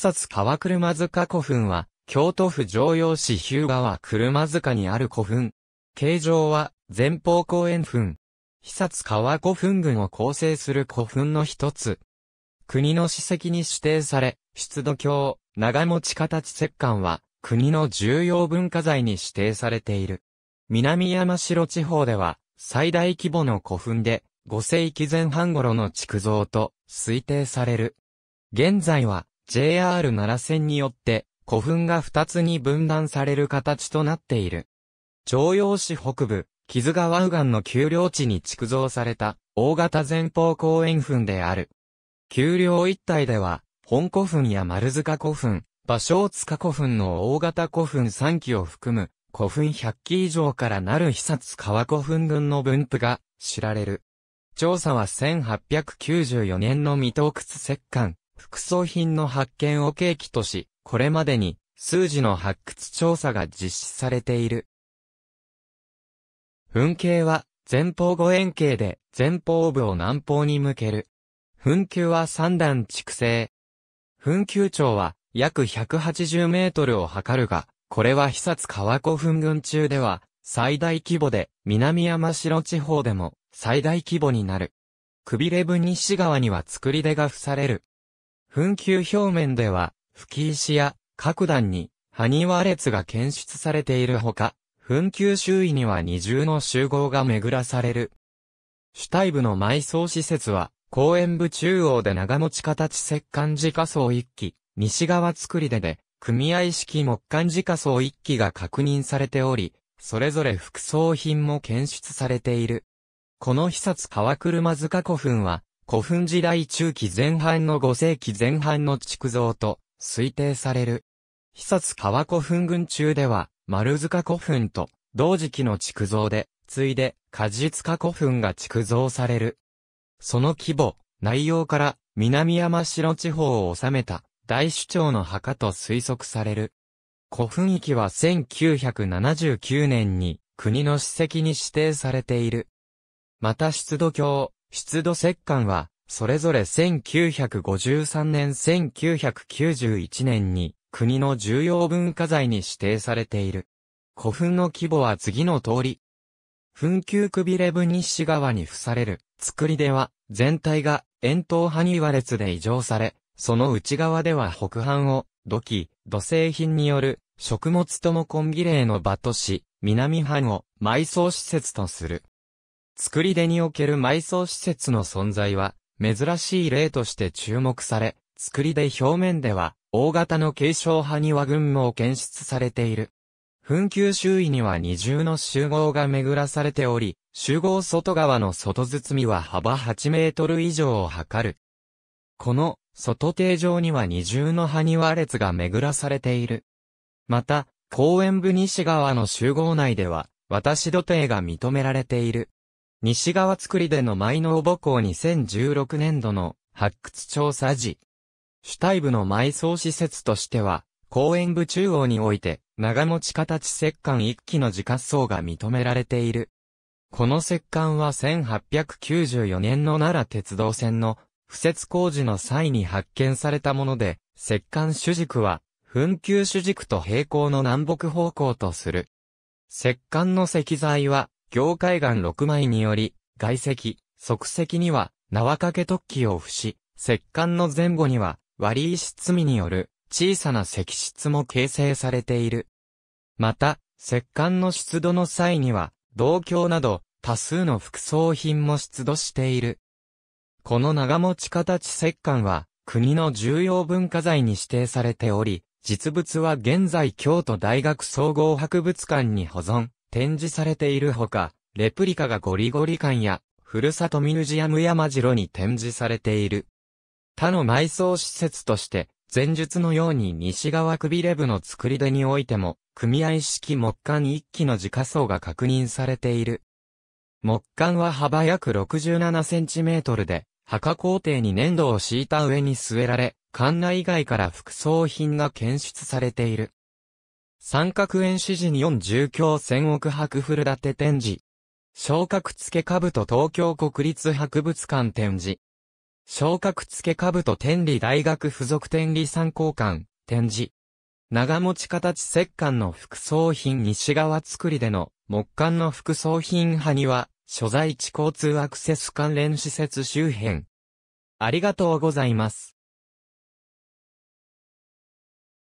薩川車塚古墳は、京都府城陽市日向川車塚にある古墳。形状は、前方後円墳。久津川古墳群を構成する古墳の一つ。国の史跡に指定され、出土鏡、長持ち形石棺は、国の重要文化財に指定されている。南山城地方では、最大規模の古墳で、5世紀前半頃の築造と推定される。現在は、JR 奈良線によって古墳が2つに分断される形となっている。常陽市北部、木津川右岸の丘陵地に築造された大型前方公園墳である。丘陵一帯では、本古墳や丸塚古墳、芭蕉塚古墳の大型古墳3基を含む古墳100基以上からなる被殺川古墳群の分布が知られる。調査は1894年の未戸窟石棺、副葬品の発見を契機とし、これまでに数字の発掘調査が実施されている。噴景は前方後円形で前方部を南方に向ける。噴球は三段築成。噴球長は約180メートルを測るが、これは久殺川古墳群中では最大規模で南山城地方でも最大規模になる。くびれ部西側には作り出が付される。噴球表面では、吹石や各段に、埴輪列が検出されているほか、噴球周囲には二重の集合が巡らされる。主体部の埋葬施設は、公園部中央で長持ち形石棺自家層一基、西側作りでで、組合式木管自家層一基が確認されており、それぞれ副葬品も検出されている。この被殺川車塚古墳は、古墳時代中期前半の5世紀前半の築造と推定される。久津川古墳群中では、丸塚古墳と同時期の築造で、次いで、果実家古墳が築造される。その規模、内容から、南山城地方を治めた、大主張の墓と推測される。古墳域は1979年に、国の史跡に指定されている。また出土教、出土石棺は、それぞれ1953年1991年に国の重要文化財に指定されている。古墳の規模は次の通り。墳丘くびれ部西側に付される造りでは全体が円筒埴輪列で移乗され、その内側では北藩を土器、土製品による食物ともコンレ礼の場とし、南藩を埋葬施設とする。作り出における埋葬施設の存在は、珍しい例として注目され、作り出表面では、大型の継承派に和群も検出されている。墳丘周囲には二重の集合が巡らされており、集合外側の外包みは幅8メートル以上を測る。この外定上には二重の埴輪列が巡らされている。また、公園部西側の集合内では、私土定が認められている。西側造りでの舞の母校2016年度の発掘調査時。主体部の埋葬施設としては、公園部中央において、長持ち形石棺一基の自家層が認められている。この石棺は1894年の奈良鉄道線の敷設工事の際に発見されたもので、石棺主軸は、墳丘主軸と平行の南北方向とする。石棺の石材は、業海岸6枚により、外石、側石には縄掛け突起を付し、石棺の前後には割石積みによる小さな石室も形成されている。また、石棺の出土の際には、銅鏡など多数の副葬品も出土している。この長持ち形石棺は、国の重要文化財に指定されており、実物は現在京都大学総合博物館に保存展示されているほか、レプリカがゴリゴリ館や、ふるさとミュージアム山城に展示されている。他の埋葬施設として、前述のように西側くびれ部の作り手においても、組合式木管一機の自家層が確認されている。木管は幅約6 7トルで、墓工程に粘土を敷いた上に据えられ、館内外から副葬品が検出されている。三角円指示に四重京千億博古立展示。昇格付け兜東京国立博物館展示。昇格付け兜天理大学附属天理参考館展示。長持ち形石棺の副葬品西側作りでの木管の副葬品派には、所在地交通アクセス関連施設周辺。ありがとうございます。